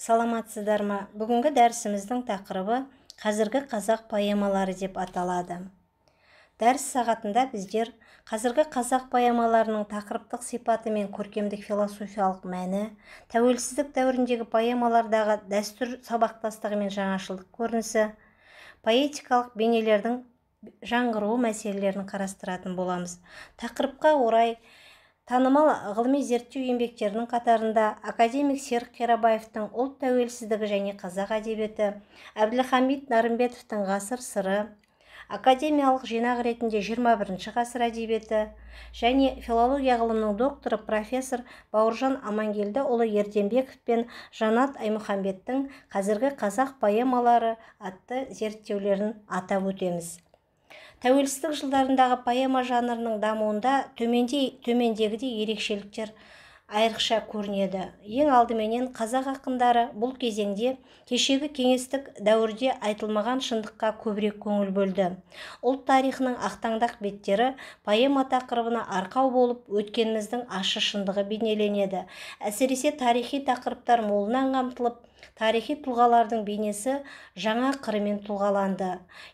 саламатсыздар ма бүгінгі дәрісіміздің тақырыбы қазіргі қазақ поэмалары деп аталады дәріс сағатында біздер қазіргі қазақ поэмаларының тақырыптық сипаты мен көркемдік философиялық мәні тәуелсіздік дәуіріндегі поэмалардағы дәстүр сабақтастығы мен жаңашылдық көрінісі поэтикалық бейнелердің жаңғыруы мәселелерін қарастыратын боламыз тақырыпқа орай танымал ғылыми зерттеу еңбектерінің қатарында академик серік қирабаевтың ұлт тәуелсіздігі және қазақ әдебиеті әбділхамит Нарымбетовтың ғасыр сыры академиялық жинақ ретінде 21 ғасыр әдебиеті және филология ғылымының докторы профессор бауыржан амангелдіұлы ерденбеков пен жанат аймұхамбеттің қазіргі қазақ поэмалары атты зерттеулерін атап өтеміз тәуелсіздік жылдарындағы поэма жанрының дамуында төмендегідей ерекшеліктер айрықша көрінеді ең алдыменен қазақ ақындары бұл кезеңде кешегі кеңестік дәуірде айтылмаған шындыққа көбірек көңіл бөлді ұлт тарихының ақтаңдақ беттері поэма тақырыбына арқау болып өткеніміздің ашы шындығы бейнеленеді әсіресе тарихи тақырыптар молынан қамтылып тарихи тұлғалардың бейнесі жаңа қырымен тұлғаланды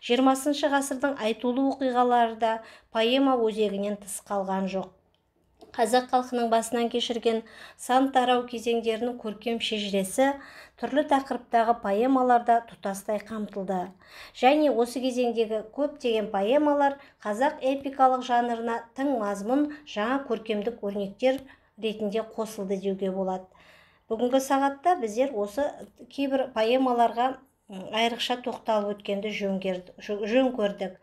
жиырмасыншы ғасырдың айтулы оқиғалары да поэма өзегінен тыс қалған жоқ қазақ халқының басынан кешірген сан тарау кезеңдерінің көркем шежіресі түрлі тақырыптағы поэмаларда тұтастай қамтылды және осы кезеңдегі көптеген поэмалар қазақ эпикалық жанрына тың мазмұн жаңа көркемдік өрнектер ретінде қосылды деуге болады бүгінгі сағатта біздер осы кейбір поэмаларға айрықша тоқталып өткенді жөн көрдік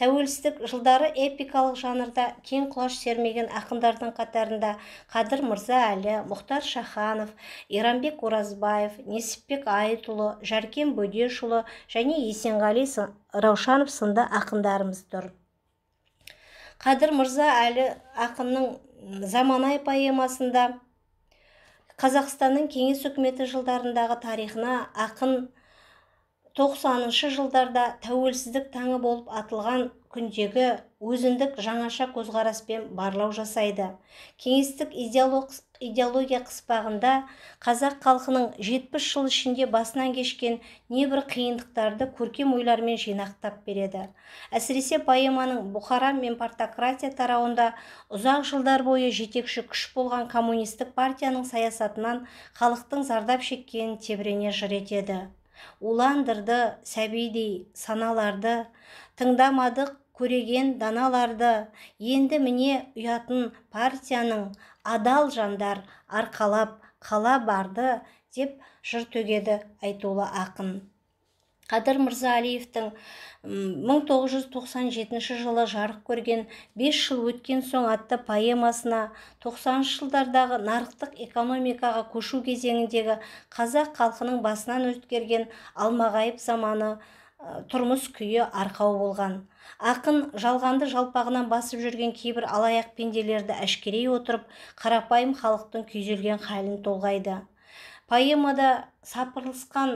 тәуелсіздік жылдары эпикалық жанрда кең құлаш сермеген ақындардың қатарында қадыр мырза әлі, мұхтар шаханов иранбек оразбаев несіпбек айтұлы жәркен бөдешұлы және есенғали раушанов сынды ақындарымыз тұр қадыр әлі ақынның заманай поэмасында қазақстанның кеңес үкіметі жылдарындағы тарихына ақын 90-шы жылдарда тәуелсіздік таңы болып атылған күндегі өзіндік жаңаша көзқараспен барлау жасайды кеңестік идеология қыспағында қазақ халқының 70 жыл ішінде басынан кешкен небір қиындықтарды көркем ойлармен жинақтап береді әсіресе поэманың бұхара мен партократия тарауында ұзақ жылдар бойы жетекші күш болған коммунистік партияның саясатынан халықтың зардап шеккенін тебірене жыр етеді уландырды сәбидей саналарды тыңдамадық көреген даналарды енді міне ұятын партияның адал жандар арқалап қала барды деп жыр төгеді айтулы ақын қадыр мырзалиевтің 1997 жылы жарық көрген 5 жыл өткен соң» атты поэмасына 90 жылдардағы нарықтық экономикаға көшу кезеңіндегі қазақ халқының басынан өткерген алмағайып заманы тұрмыс күйі арқау болған ақын жалғанды жалпағынан басып жүрген кейбір алаяқ пенделерді әшкерей отырып қарапайым халықтың күйзелген халін толғайды поэмада сапырылысқан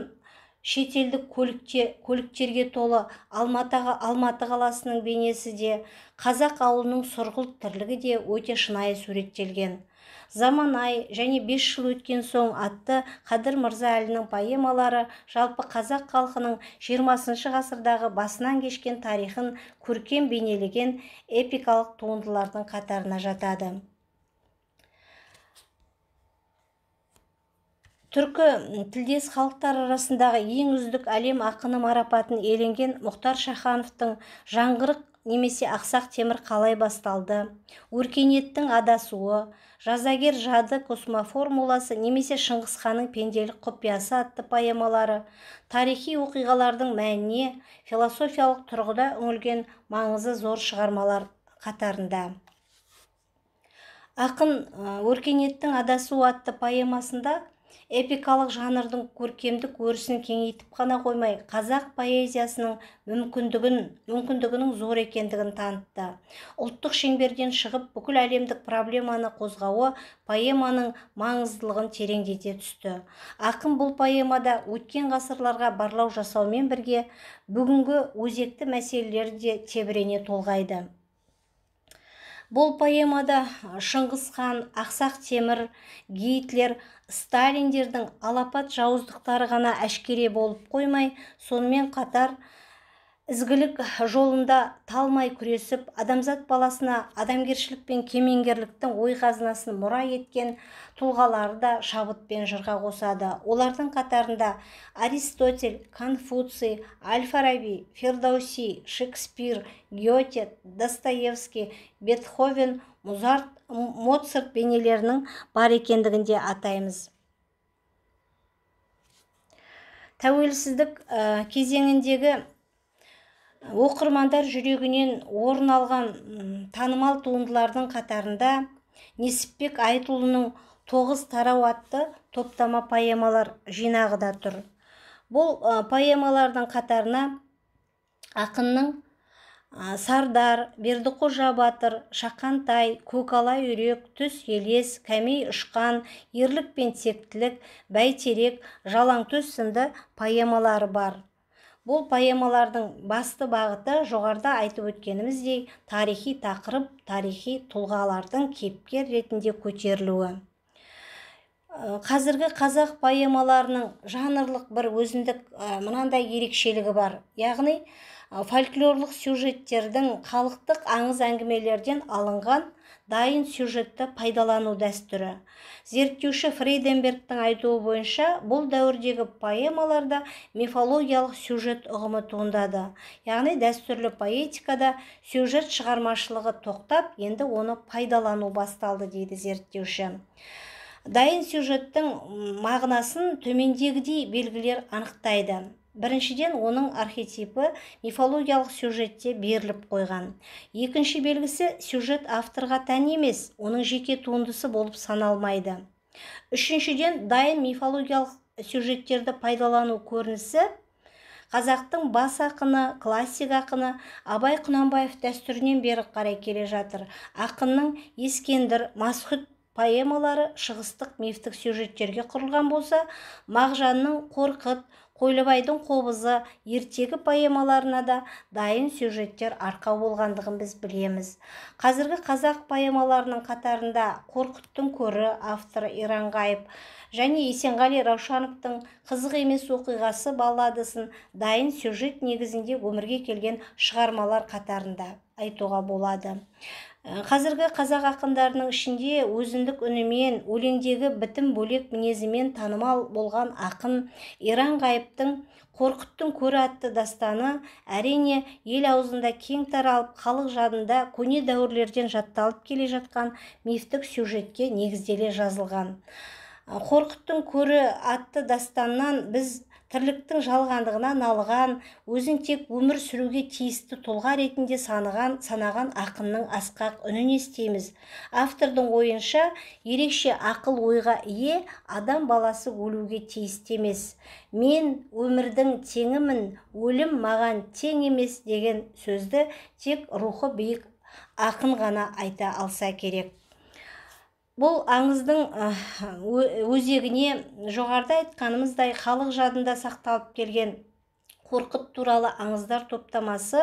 шетелдік көлікте көліктерге толы алматыға алматы қаласының бейнесі де қазақ ауылының сұрғылт тірлігі де өте шынайы суреттелген заман ай және бес жыл өткен соң атты қадыр мырза әлінің поэмалары жалпы қазақ халқының 20 ғасырдағы басынан кешкен тарихын көркем бейнелеген эпикалық туындылардың қатарына жатады түркі тілдес халықтар арасындағы ең үздік әлем ақыны марапатын иеленген мұхтар шахановтың жаңғырық немесе ақсақ темір қалай басталды өркениеттің адасуы жазагер жады космоформуласы немесе шыңғысханның пенделік құпиясы атты поэмалары тарихи оқиғалардың мәніне философиялық тұрғыда үңілген маңызы зор шығармалар қатарында ақын өркениеттің адасуы атты поэмасында эпикалық жанрдың көркемдік өрісін кеңейтіп қана қоймай қазақ поэзиясының мүмкіндігін мүмкіндігінің зор екендігін танытты ұлттық шеңберден шығып бүкіл әлемдік проблеманы қозғауы поэманың маңыздылығын тереңдете түсті ақын бұл поэмада өткен ғасырларға барлау жасаумен бірге бүгінгі өзекті мәселелерді де тебірене толғайды бұл поэмада шыңғыс ақсақ темір гитлер сталиндердің алапат жауыздықтары ғана әшкере болып қоймай сонымен қатар ізгілік жолында талмай күресіп адамзат баласына адамгершілік пен кемеңгерліктің ой қазынасын мұра еткен тұлғалары да шабыт жырға қосады олардың қатарында аристотель конфуций әл фараби фердауси шекспир гете достоевский бетховен музарт моцарт бейнелерінің бар екендігін де атаймыз тәуелсіздік э, кезеңіндегі оқырмандар жүрегінен орын алған танымал туындылардың қатарында несіпбек айтұлының тоғыз тарау атты топтама поэмалар жинағы да тұр бұл поэмалардың қатарына ақынның сардар бердіқожа батыр шақантай көкала үйрек түс елес кәмей ұшқан ерлік пен тектілік бәйтерек жалаңтөс сынды поэмалары бар бұл поэмалардың басты бағыты жоғарыда айтып өткеніміздей тарихи тақырып тарихи тұлғалардың кейіпкер ретінде көтерілуі Э, қазіргі қазақ поэмаларының жанрлық бір өзіндік э, мынандай ерекшелігі бар яғни э, фольклорлық сюжеттердің халықтық аңыз әңгімелерден алынған дайын сюжетті пайдалану дәстүрі зерттеуші фрейденбергтің айтуы бойынша бұл дәуірдегі поэмаларда мифологиялық сюжет ұғымы туындады яғни дәстүрлі поэтикада сюжет шығармашылығы тоқтап енді оны пайдалану басталды дейді зерттеуші дайын сюжеттің мағынасын төмендегідей белгілер анықтайды біріншіден оның архетипі мифологиялық сюжетте беріліп қойған екінші белгісі сюжет авторға тән емес оның жеке туындысы болып саналмайды үшіншіден дайын мифологиялық сюжеттерді пайдалану көрінісі қазақтың бас ақыны классик ақыны абай құнанбаев дәстүрінен бері қарай келе жатыр ақынның ескендір масхұт поэмалары шығыстық мифтік сюжеттерге құрылған болса мағжанның қорқыт қойлыбайдың қобызы ертегі поэмаларына да дайын сюжеттер арқау болғандығын біз білеміз қазіргі қазақ поэмаларының қатарында қорқыттың көрі авторы иранғайып және есенғали раушановтың қызық емес оқиғасы балладысын дайын сюжет негізінде өмірге келген шығармалар қатарында айтуға болады қазіргі қазақ ақындарының ішінде өзіндік үнімен өлеңдегі бітім бөлек мінезімен танымал болған ақын иран ғайыптың қорқыттың көрі атты дастаны әрине ел аузында кең таралып халық жадында көне дәуірлерден жатталып келе жатқан мифтік сюжетке негізделе жазылған қорқыттың көрі атты дастаннан біз тірліктің жалғандығына налыған өзін тек өмір сүруге тиісті тұлға ретінде саныған санаған ақынның асқақ үнін естиміз автордың ойынша ерекше ақыл ойға ие адам баласы өлуге тиісті емес мен өмірдің теңімін өлім маған тең емес деген сөзді тек рухы биік ақын ғана айта алса керек бұл аңыздың өзегіне жоғарыда айтқанымыздай халық жадында сақталып келген қорқыт туралы аңыздар топтамасы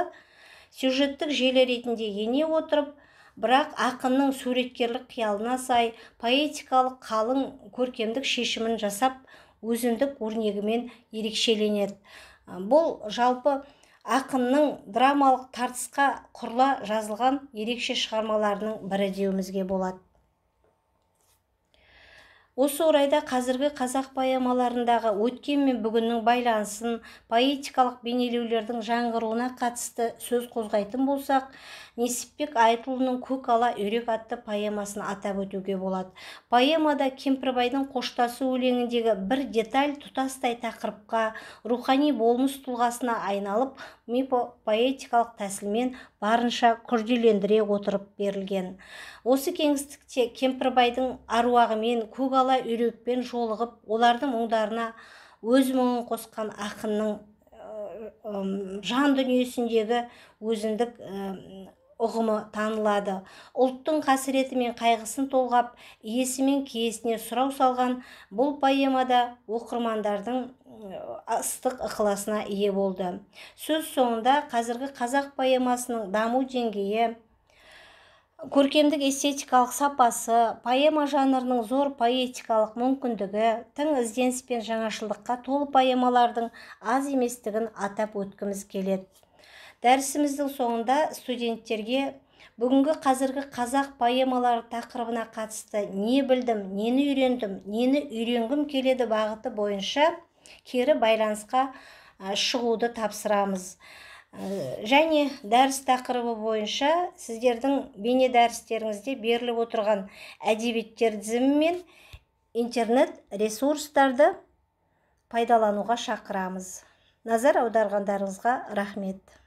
сюжеттік желі ретінде ене отырып бірақ ақынның суреткерлік қиялына сай поэтикалық қалың көркемдік шешімін жасап өзіндік өрнегімен ерекшеленеді бұл жалпы ақынның драмалық тартысқа құрла жазылған ерекше шығармаларының бірі деуімізге болады осы орайда қазіргі қазақ поэмаларындағы өткен мен бүгіннің байланысын поэтикалық бейнелеулердің жаңғыруына қатысты сөз қозғайтын болсақ несіпбек айтұлының көк ала үйрек атты поэмасын атап өтуге болады поэмада кемпірбайдың қоштасу өлеңіндегі бір деталь тұтастай тақырыпқа рухани болмыс тұлғасына айналып поэтикалық тәсілмен барынша күрделендіре отырып берілген осы кеңістікте кемпірбайдың аруағымен көгала үйрекпен жолығып олардың мұңдарына өз мұңын қосқан ақынның жан дүниесіндегі өзіндік ұғымы танылады ұлттың қасіреті мен қайғысын толғап иесі мен киесіне сұрау салған бұл поэмада оқырмандардың Э, ыстық ықыласына ие болды сөз соңында қазіргі қазақ поэмасының даму деңгейі көркемдік эстетикалық сапасы поэма жанрының зор поэтикалық мүмкіндігі тың ізденіс пен жаңашылдыққа толы поэмалардың аз еместігін атап өткіміз келеді дәрісіміздің соңында студенттерге бүгінгі қазіргі қазақ поэмалары тақырыбына қатысты не білдім нені үйрендім нені үйренгім келеді бағыты бойынша кері байланысқа шығуды тапсырамыз және дәріс тақырыбы бойынша сіздердің бейне дәрістеріңізде беріліп отырған әдебиеттер тізімімен интернет ресурстарды пайдалануға шақырамыз назар аударғандарыңызға рахмет